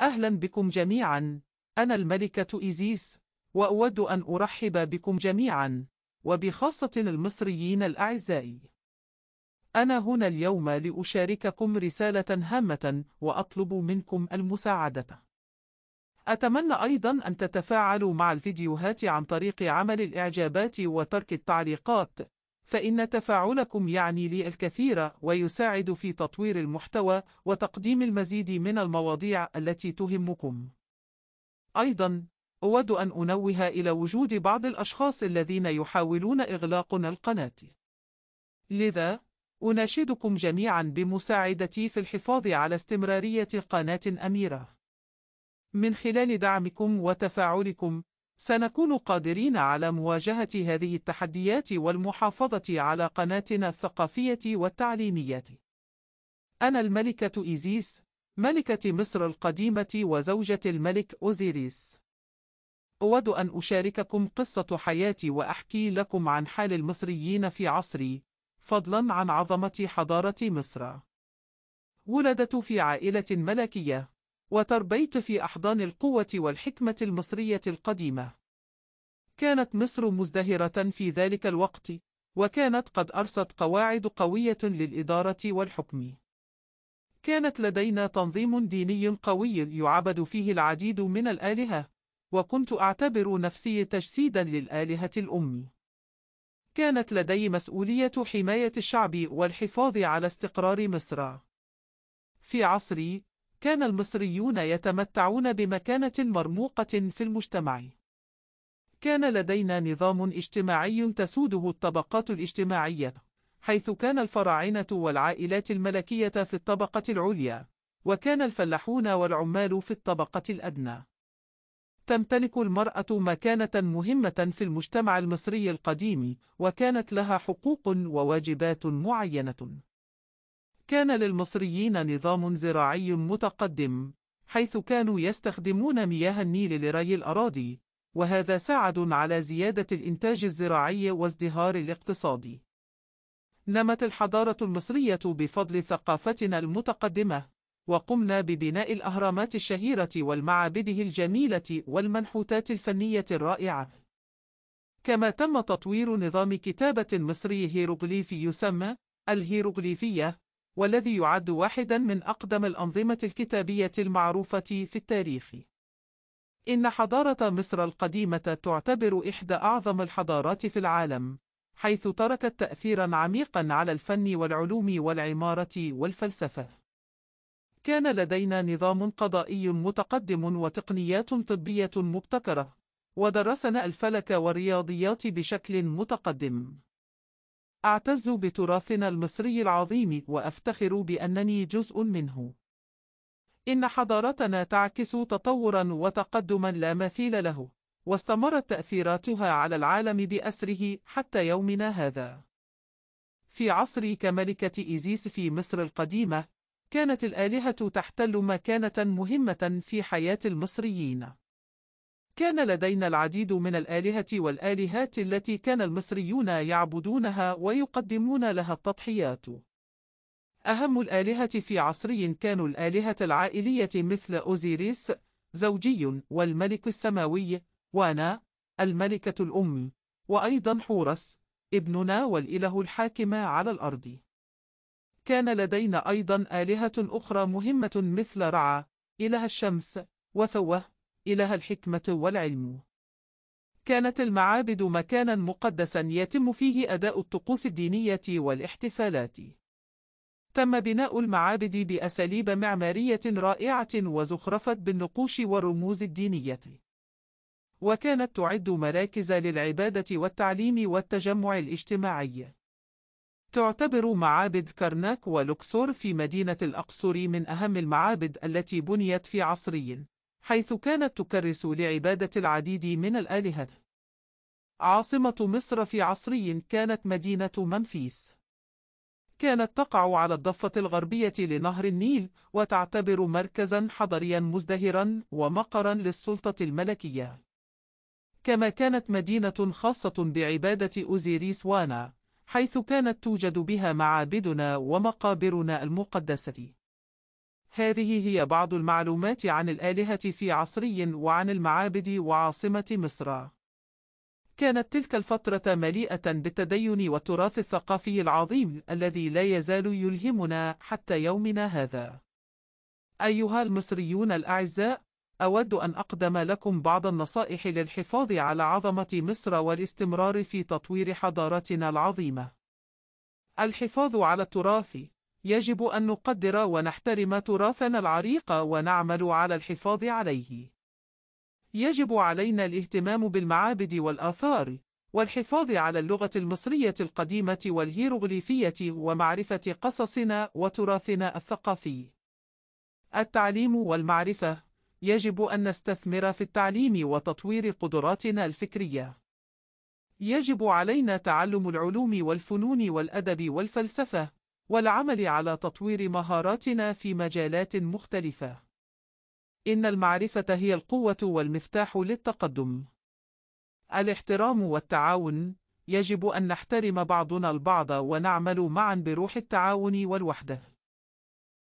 أهلا بكم جميعا أنا الملكة إيزيس وأود أن أرحب بكم جميعا وبخاصة المصريين الأعزاء أنا هنا اليوم لأشارككم رسالة هامة وأطلب منكم المساعدة أتمنى أيضا أن تتفاعلوا مع الفيديوهات عن طريق عمل الإعجابات وترك التعليقات فإن تفاعلكم يعني لي الكثير ويساعد في تطوير المحتوى وتقديم المزيد من المواضيع التي تهمكم. أيضا، أود أن أنوه إلى وجود بعض الأشخاص الذين يحاولون إغلاقنا القناة. لذا، أناشدكم جميعا بمساعدتي في الحفاظ على استمرارية قناة أميرة. من خلال دعمكم وتفاعلكم، سنكون قادرين على مواجهة هذه التحديات والمحافظة على قناتنا الثقافية والتعليمية. أنا الملكة إيزيس، ملكة مصر القديمة وزوجة الملك أوزيريس. أود أن أشارككم قصة حياتي وأحكي لكم عن حال المصريين في عصري، فضلاً عن عظمة حضارة مصر. ولدت في عائلة ملكية، وتربيت في أحضان القوة والحكمة المصرية القديمة. كانت مصر مزدهرة في ذلك الوقت، وكانت قد أرست قواعد قوية للإدارة والحكم. كانت لدينا تنظيم ديني قوي يعبد فيه العديد من الآلهة، وكنت أعتبر نفسي تجسيدا للآلهة الأم. كانت لدي مسؤولية حماية الشعب والحفاظ على استقرار مصر. في عصري، كان المصريون يتمتعون بمكانة مرموقة في المجتمع. كان لدينا نظام اجتماعي تسوده الطبقات الاجتماعية حيث كان الفراعنة والعائلات الملكية في الطبقة العليا وكان الفلاحون والعمال في الطبقة الأدنى تمتلك المرأة مكانة مهمة في المجتمع المصري القديم وكانت لها حقوق وواجبات معينة كان للمصريين نظام زراعي متقدم حيث كانوا يستخدمون مياه النيل لري الأراضي وهذا ساعد على زيادة الإنتاج الزراعي وازدهار الاقتصاد. نمت الحضارة المصرية بفضل ثقافتنا المتقدمة، وقمنا ببناء الأهرامات الشهيرة والمعابده الجميلة والمنحوتات الفنية الرائعة. كما تم تطوير نظام كتابة مصري هيروغليفي يسمى الهيروغليفية، والذي يعد واحدا من أقدم الأنظمة الكتابية المعروفة في التاريخ. إن حضارة مصر القديمة تعتبر إحدى أعظم الحضارات في العالم، حيث تركت تأثيرا عميقا على الفن والعلوم والعمارة والفلسفة. كان لدينا نظام قضائي متقدم وتقنيات طبية مبتكرة، ودرسنا الفلك والرياضيات بشكل متقدم. أعتز بتراثنا المصري العظيم وأفتخر بأنني جزء منه. إن حضارتنا تعكس تطورا وتقدما لا مثيل له واستمرت تأثيراتها على العالم بأسره حتى يومنا هذا في عصر كملكة إيزيس في مصر القديمة كانت الآلهة تحتل مكانة مهمة في حياة المصريين كان لدينا العديد من الآلهة والآلهات التي كان المصريون يعبدونها ويقدمون لها التضحيات أهم الآلهة في عصري كانوا الآلهة العائلية مثل أوزيريس زوجي والملك السماوي وانا الملكة الأم وأيضا حورس ابننا والإله الحاكم على الأرض كان لدينا أيضا آلهة أخرى مهمة مثل رعا إله الشمس وثوه إله الحكمة والعلم كانت المعابد مكانا مقدسا يتم فيه أداء الطقوس الدينية والاحتفالات تم بناء المعابد بأساليب معمارية رائعة وزخرفت بالنقوش والرموز الدينية وكانت تعد مراكز للعبادة والتعليم والتجمع الاجتماعي تعتبر معابد كرناك ولوكسور في مدينة الأقصر من أهم المعابد التي بنيت في عصري حيث كانت تكرس لعبادة العديد من الآلهة عاصمة مصر في عصري كانت مدينة منفيس كانت تقع على الضفة الغربية لنهر النيل وتعتبر مركزا حضريا مزدهرا ومقرا للسلطة الملكية كما كانت مدينة خاصة بعبادة أوزيريس وانا حيث كانت توجد بها معابدنا ومقابرنا المقدسة هذه هي بعض المعلومات عن الآلهة في عصري وعن المعابد وعاصمة مصر كانت تلك الفترة مليئة بالتدين والتراث الثقافي العظيم الذي لا يزال يلهمنا حتى يومنا هذا. أيها المصريون الأعزاء، أود أن أقدم لكم بعض النصائح للحفاظ على عظمة مصر والاستمرار في تطوير حضارتنا العظيمة. الحفاظ على التراث يجب أن نقدر ونحترم تراثنا العريق ونعمل على الحفاظ عليه. يجب علينا الاهتمام بالمعابد والآثار والحفاظ على اللغة المصرية القديمة والهيروغليفية ومعرفة قصصنا وتراثنا الثقافي التعليم والمعرفة يجب أن نستثمر في التعليم وتطوير قدراتنا الفكرية يجب علينا تعلم العلوم والفنون والأدب والفلسفة والعمل على تطوير مهاراتنا في مجالات مختلفة إن المعرفة هي القوة والمفتاح للتقدم الاحترام والتعاون يجب أن نحترم بعضنا البعض ونعمل معا بروح التعاون والوحدة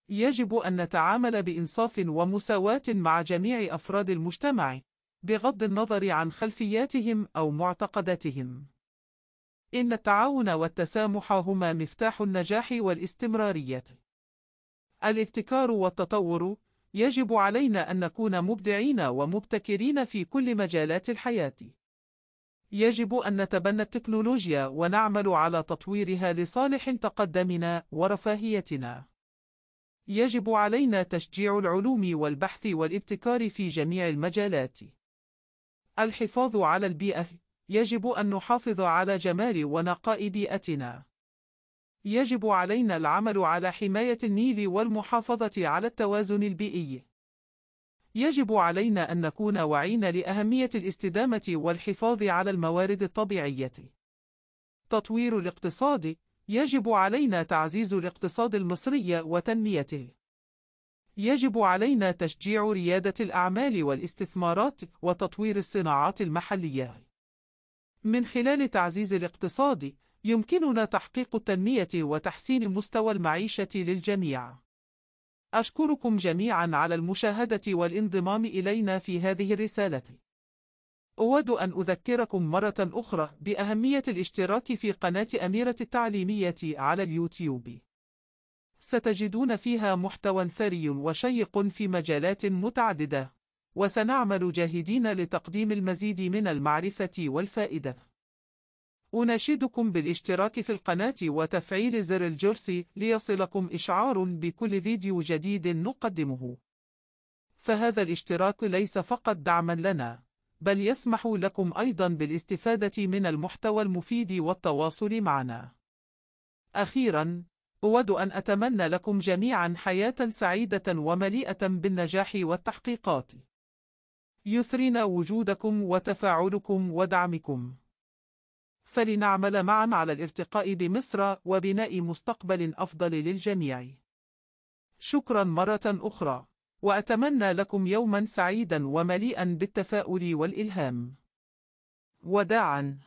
يجب أن نتعامل بإنصاف ومساواة مع جميع أفراد المجتمع بغض النظر عن خلفياتهم أو معتقداتهم إن التعاون والتسامح هما مفتاح النجاح والاستمرارية الابتكار والتطور يجب علينا أن نكون مبدعين ومبتكرين في كل مجالات الحياة. يجب أن نتبنى التكنولوجيا ونعمل على تطويرها لصالح تقدمنا ورفاهيتنا. يجب علينا تشجيع العلوم والبحث والابتكار في جميع المجالات. الحفاظ على البيئة يجب أن نحافظ على جمال ونقاء بيئتنا. يجب علينا العمل على حماية النيل والمحافظة على التوازن البيئي. يجب علينا أن نكون واعين لأهمية الاستدامة والحفاظ على الموارد الطبيعية. تطوير الاقتصاد يجب علينا تعزيز الاقتصاد المصري وتنميته. يجب علينا تشجيع ريادة الأعمال والاستثمارات وتطوير الصناعات المحلية. من خلال تعزيز الاقتصاد، يمكننا تحقيق التنمية وتحسين مستوى المعيشة للجميع. أشكركم جميعا على المشاهدة والانضمام إلينا في هذه الرسالة. أود أن أذكركم مرة أخرى بأهمية الاشتراك في قناة أميرة التعليمية على اليوتيوب. ستجدون فيها محتوى ثري وشيق في مجالات متعددة، وسنعمل جاهدين لتقديم المزيد من المعرفة والفائدة. أناشدكم بالاشتراك في القناة وتفعيل زر الجرس ليصلكم إشعار بكل فيديو جديد نقدمه. فهذا الاشتراك ليس فقط دعما لنا، بل يسمح لكم أيضا بالاستفادة من المحتوى المفيد والتواصل معنا. أخيرا، أود أن أتمنى لكم جميعا حياة سعيدة ومليئة بالنجاح والتحقيقات. يثرنا وجودكم وتفاعلكم ودعمكم. فلنعمل معا على الارتقاء بمصر وبناء مستقبل أفضل للجميع. شكرا مرة أخرى، وأتمنى لكم يوما سعيدا ومليئا بالتفاؤل والإلهام. وداعاً